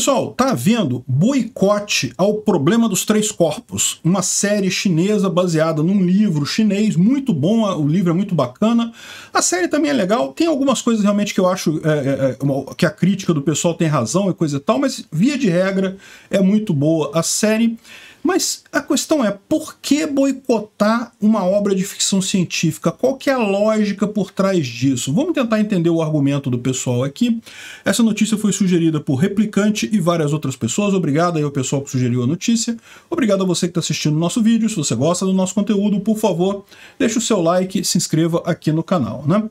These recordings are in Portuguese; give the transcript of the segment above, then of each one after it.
Pessoal, tá havendo boicote ao problema dos três corpos, uma série chinesa baseada num livro chinês, muito bom, o livro é muito bacana. A série também é legal, tem algumas coisas realmente que eu acho é, é, é que a crítica do pessoal tem razão e coisa e tal, mas via de regra é muito boa a série. Mas a questão é, por que boicotar uma obra de ficção científica? Qual que é a lógica por trás disso? Vamos tentar entender o argumento do pessoal aqui. Essa notícia foi sugerida por Replicante e várias outras pessoas. Obrigado aí ao pessoal que sugeriu a notícia. Obrigado a você que está assistindo o nosso vídeo. Se você gosta do nosso conteúdo, por favor, deixe o seu like, se inscreva aqui no canal, né?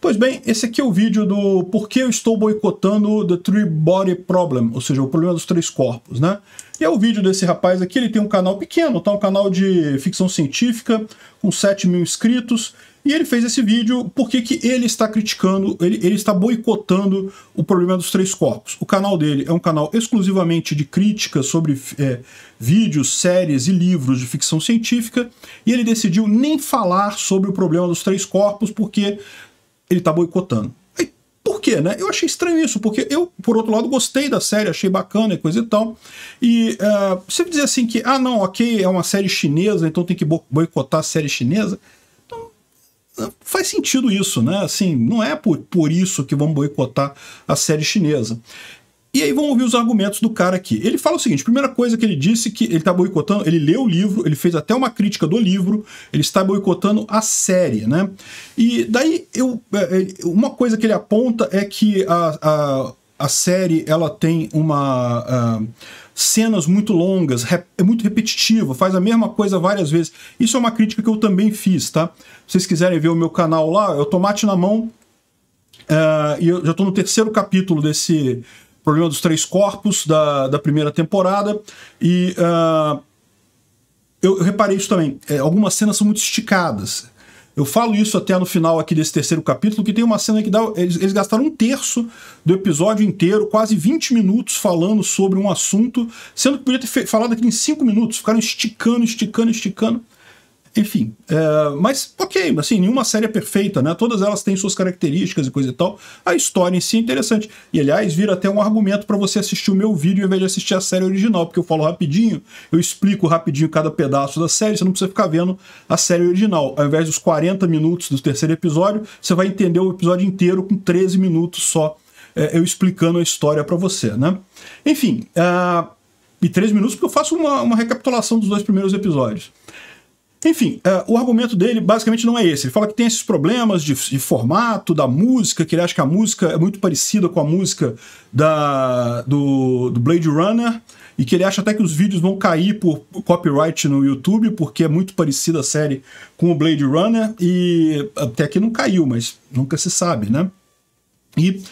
Pois bem, esse aqui é o vídeo do por que eu estou boicotando The Three Body Problem, ou seja, o problema dos três corpos, né? E é o vídeo desse rapaz aqui, ele tem um canal pequeno, tá? Um canal de ficção científica, com 7 mil inscritos, e ele fez esse vídeo porque que ele está criticando, ele, ele está boicotando o problema dos três corpos. O canal dele é um canal exclusivamente de críticas sobre é, vídeos, séries e livros de ficção científica, e ele decidiu nem falar sobre o problema dos três corpos, porque ele tá boicotando. Aí, por quê, né? Eu achei estranho isso, porque eu, por outro lado, gostei da série, achei bacana e coisa e tal. E uh, você dizer assim que, ah, não, ok, é uma série chinesa, então tem que boicotar a série chinesa. Não eh, faz sentido isso, né? Assim, não é por, por isso que vamos boicotar a série chinesa. E aí vamos ouvir os argumentos do cara aqui. Ele fala o seguinte: primeira coisa que ele disse que ele está boicotando, ele leu o livro, ele fez até uma crítica do livro, ele está boicotando a série, né? E daí eu, é, é, uma coisa que ele aponta é que a, a, a série ela tem uma ah, cenas muito longas, rep, é muito repetitiva, faz a mesma coisa várias vezes. Isso é uma crítica que eu também fiz, tá? Se vocês quiserem ver o meu canal lá, é o Tomate na Mão. Uh, e eu já estou no terceiro capítulo desse Problema dos Três Corpos, da, da primeira temporada. E uh, eu, reparei isso também. É, algumas cenas são muito esticadas. Eu falo isso até no final aqui desse terceiro capítulo, que tem uma cena que dá. Eles, eles, gastaram um terço do episódio inteiro, quase 20 minutos, falando sobre um assunto, sendo que podia ter falado aqui em 5 minutos, ficaram esticando, esticando, esticando. Enfim, é, mas ok, assim, nenhuma série é perfeita, né? Todas elas têm suas características e coisa e tal. A história em si é interessante. E aliás, vira até um argumento para você assistir o meu vídeo em vez de assistir a série original, porque eu falo rapidinho, eu explico rapidinho cada pedaço da série, você não precisa ficar vendo a série original. Ao invés dos 40 minutos do terceiro episódio, você vai entender o episódio inteiro com 13 minutos só, é, eu explicando a história para você, né? Enfim, é, e 13 minutos porque eu faço uma, uma recapitulação dos dois primeiros episódios. Enfim, uh, o argumento dele basicamente não é esse. Ele fala que tem esses problemas de, de, formato da música, que ele acha que a música é muito parecida com a música da, do, do Blade Runner, e que ele acha até que os vídeos vão cair por copyright no YouTube, porque é muito parecida a série com o Blade Runner, e até que não caiu, mas nunca se sabe, né? E uh,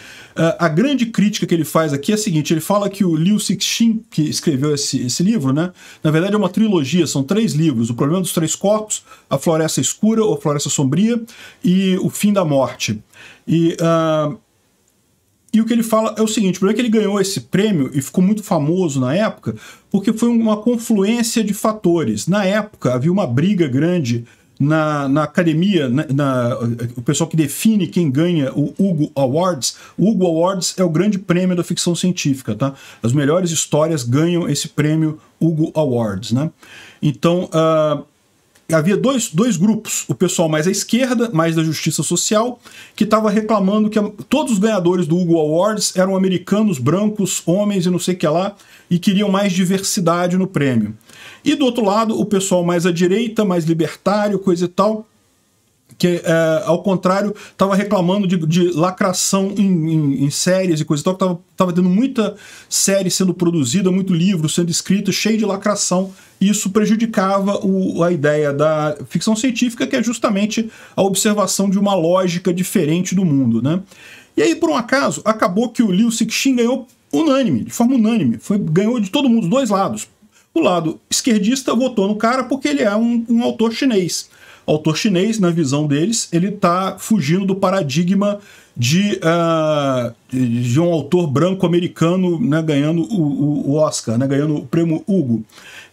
a grande crítica que ele faz aqui é a seguinte: ele fala que o Liu Cixin, que escreveu esse, esse livro, né, na verdade é uma trilogia, são três livros: O Problema dos Três Corpos, A Floresta Escura ou Floresta Sombria e O Fim da Morte. E. Uh, e o que ele fala é o seguinte: o é que ele ganhou esse prêmio e ficou muito famoso na época, porque foi uma confluência de fatores. Na época, havia uma briga grande na, na academia, na, né, na, o pessoal que define quem ganha o Hugo Awards, o Hugo Awards é o grande prêmio da ficção científica, tá? As melhores histórias ganham esse prêmio Hugo Awards, né? Então, uh, havia dois, dois grupos, o pessoal mais à esquerda, mais da justiça social, que estava reclamando que a, todos os ganhadores do Hugo Awards eram americanos, brancos, homens e não sei o que lá, e queriam mais diversidade no prêmio. E do outro lado, o pessoal mais à direita, mais libertário, coisa e tal, que, é, ao contrário, estava reclamando de, de lacração em, em, em, séries e coisa e tal, que estava tendo muita série sendo produzida, muito livro sendo escrito, cheio de lacração, e isso prejudicava o, a ideia da ficção científica, que é justamente a observação de uma lógica diferente do mundo, né? E aí, por um acaso, acabou que o Liu Cixin ganhou unânime, de forma unânime, foi, ganhou de todo mundo, dos dois lados, o lado esquerdista votou no cara porque ele é um, um autor chinês. autor chinês, na visão deles, ele está fugindo do paradigma de, uh, de um autor branco americano né, ganhando o, o Oscar, né, ganhando o prêmio Hugo.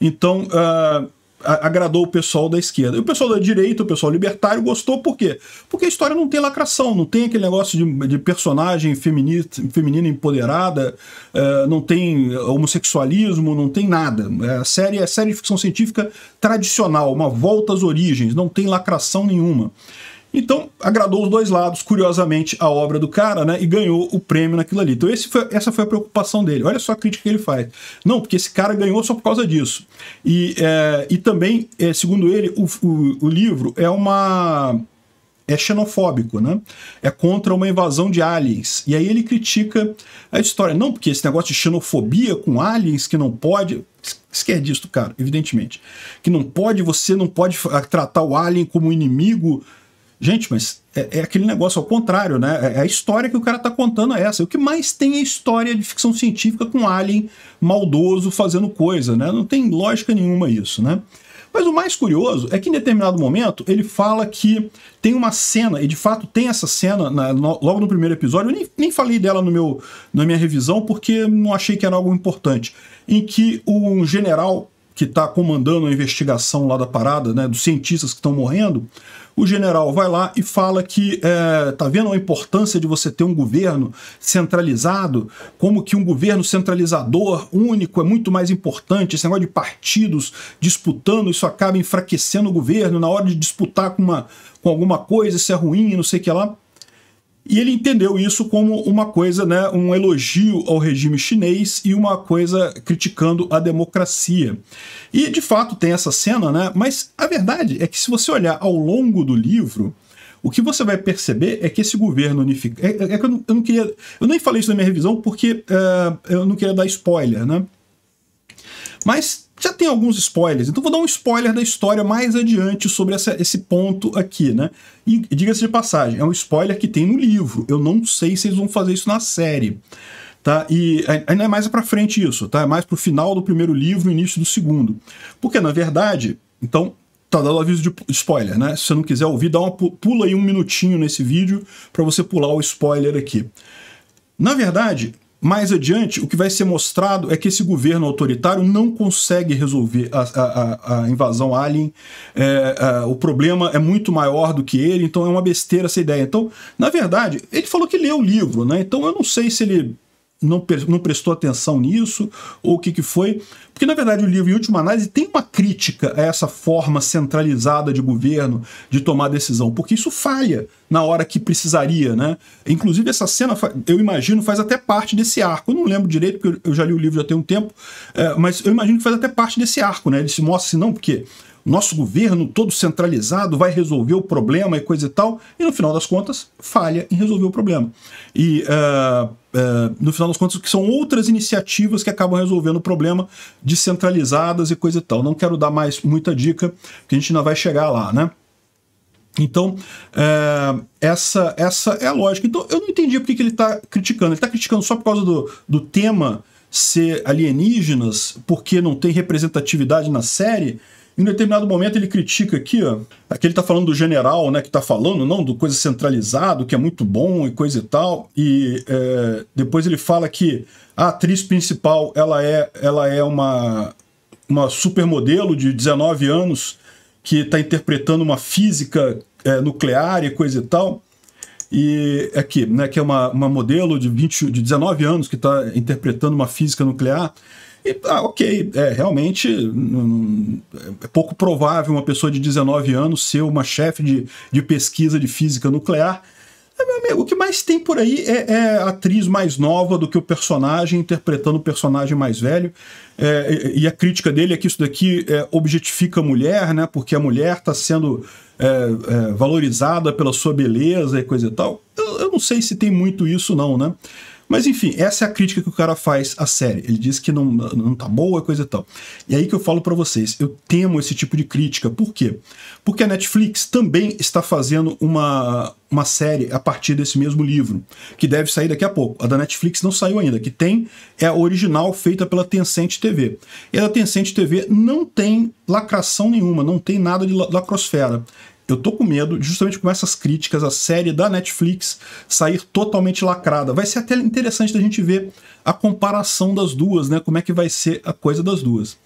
Então, uh, agradou o pessoal da esquerda. E o pessoal da direita, o pessoal libertário, gostou por quê? Porque a história não tem lacração, não tem aquele negócio de, de personagem feminina, feminina empoderada, é, não tem homossexualismo, não tem nada. É a série é a série de ficção científica tradicional, uma volta às origens, não tem lacração nenhuma. Então, agradou os dois lados, curiosamente, a obra do cara, né? E ganhou o prêmio naquilo ali. Então, foi, essa foi a preocupação dele. Olha só a crítica que ele faz. Não, porque esse cara ganhou só por causa disso. E, é, e também, é, segundo ele, o, o, o livro é uma é xenofóbico, né? É contra uma invasão de aliens. E aí ele critica a história. Não, porque esse negócio de xenofobia com aliens que não pode. Esquece disso, cara, evidentemente. Que não pode, você não pode tratar o alien como inimigo Gente, mas é, é, aquele negócio ao contrário, né? É, é a história que o cara tá contando é essa. O que mais tem é história de ficção científica com alien maldoso fazendo coisa, né? Não tem lógica nenhuma isso, né? Mas o mais curioso é que em determinado momento ele fala que tem uma cena, e de fato tem essa cena na, no, logo no primeiro episódio, eu nem, nem falei dela no meu, na minha revisão porque não achei que era algo importante, em que um general que está comandando a investigação lá da parada, né, dos cientistas que estão morrendo, o general vai lá e fala que é, tá vendo a importância de você ter um governo centralizado, como que um governo centralizador único é muito mais importante, esse negócio de partidos disputando, isso acaba enfraquecendo o governo na hora de disputar com, uma, com alguma coisa, isso é ruim, não sei o que lá. E ele entendeu isso como uma coisa, né, um elogio ao regime chinês e uma coisa criticando a democracia. E de fato tem essa cena, né? Mas a verdade é que se você olhar ao longo do livro, o que você vai perceber é que esse governo unificado. É, é, é, que eu não, eu não, queria. Eu nem falei isso na minha revisão porque uh, eu não queria dar spoiler, né? Mas já tem alguns spoilers, então vou dar um spoiler da história mais adiante sobre essa, esse ponto aqui, né? E diga-se de passagem, é um spoiler que tem no livro. Eu não sei se eles vão fazer isso na série. Tá? E ainda é mais para frente isso, tá? É mais pro final do primeiro livro, início do segundo. Porque, na verdade, então, tá dando aviso de spoiler, né? Se você não quiser ouvir, dá uma pula aí um minutinho nesse vídeo para você pular o spoiler aqui. Na verdade, mais adiante, o que vai ser mostrado é que esse governo autoritário não consegue resolver a, a, a invasão alien. É, a, é, o problema é muito maior do que ele, então é uma besteira essa ideia. Então, na verdade, ele falou que leu o livro, né? Então eu não sei se ele não, não prestou atenção nisso, ou o que, que foi. Porque, na verdade, o livro, em última análise, tem uma crítica a essa forma centralizada de governo de tomar decisão, porque isso falha na hora que precisaria, né? Inclusive, essa cena, eu imagino, faz até parte desse arco. Eu não lembro direito, porque eu já li o livro já tem um tempo, é, mas eu imagino que faz até parte desse arco, né? Ele se mostra assim, não, porque nosso governo todo centralizado vai resolver o problema e coisa e tal, e no final das contas falha em resolver o problema. E uh, uh, no final das contas, que são outras iniciativas que acabam resolvendo o problema descentralizadas e coisa e tal. Não quero dar mais muita dica, porque a gente ainda vai chegar lá, né? Então, é, essa, essa é a lógica. Então, eu não entendi porque que ele está criticando. Ele está criticando só por causa do, do tema ser alienígenas, porque não tem representatividade na série. Em um determinado momento ele critica aqui, ó, aqui ele está falando do general, né, que está falando, não, do coisa centralizado, que é muito bom e coisa e tal, e é, depois ele fala que a atriz principal, ela é, ela é uma, uma supermodelo de 19 anos que está interpretando uma física é, nuclear e coisa e tal, e aqui, né, que é uma, uma modelo de, 20, de 19 anos que está interpretando uma física nuclear, e, ah, ok, é, realmente é pouco provável uma pessoa de 19 anos ser uma chefe de, de pesquisa de física nuclear. É, o que mais tem por aí é, é atriz mais nova do que o personagem, interpretando o personagem mais velho. É, e a crítica dele é que isso daqui é, objetifica a mulher, né? Porque a mulher está sendo é, é, valorizada pela sua beleza e coisa e tal. Eu, eu não sei se tem muito isso, não, né? Mas enfim, essa é a crítica que o cara faz à série. Ele diz que não, não tá boa, coisa e tal. E aí que eu falo para vocês, eu temo esse tipo de crítica. Por quê? Porque a Netflix também está fazendo uma, uma série a partir desse mesmo livro, que deve sair daqui a pouco. A da Netflix não saiu ainda, que tem é a original feita pela Tencent TV. E a Tencent TV não tem lacração nenhuma, não tem nada de lacrosfera. Eu tô com medo, justamente com essas críticas, a série da Netflix sair totalmente lacrada. Vai ser até interessante da gente ver a comparação das duas, né? Como é que vai ser a coisa das duas.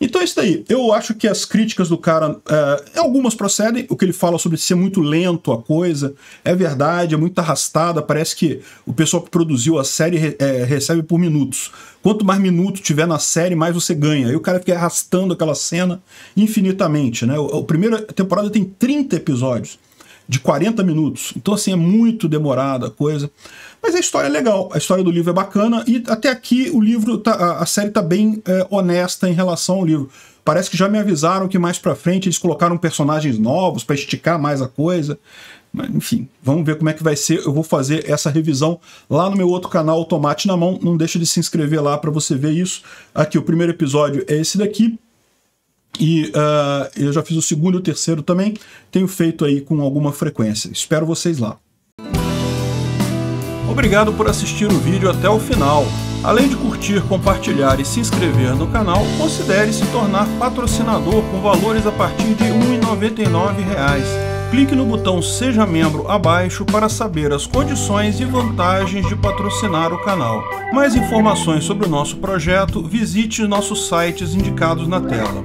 Então é isso daí. Eu acho que as críticas do cara, uh, algumas procedem. O que ele fala sobre ser muito lento a coisa é verdade, é muito arrastada. Parece que o pessoal que produziu a série é, recebe por minutos. Quanto mais minuto tiver na série, mais você ganha. Aí o cara fica arrastando aquela cena infinitamente. Né? A primeira temporada tem 30 episódios de 40 minutos. Então, assim, é muito demorada a coisa. Mas a história é legal, a história do livro é bacana, e até aqui o livro, tá, a série tá bem é, honesta em relação ao livro. Parece que já me avisaram que mais pra frente eles colocaram personagens novos para esticar mais a coisa. Mas, enfim, vamos ver como é que vai ser. Eu vou fazer essa revisão lá no meu outro canal, Tomate na Mão. Não deixa de se inscrever lá para você ver isso. Aqui, o primeiro episódio é esse daqui. E uh, eu já fiz o segundo e o terceiro também. Tenho feito aí com alguma frequência. Espero vocês lá. Obrigado por assistir o vídeo até o final. Além de curtir, compartilhar e se inscrever no canal, considere se tornar patrocinador com valores a partir de R$ 1,99 clique no botão Seja Membro abaixo para saber as condições e vantagens de patrocinar o canal. Mais informações sobre o nosso projeto, visite nossos sites indicados na tela.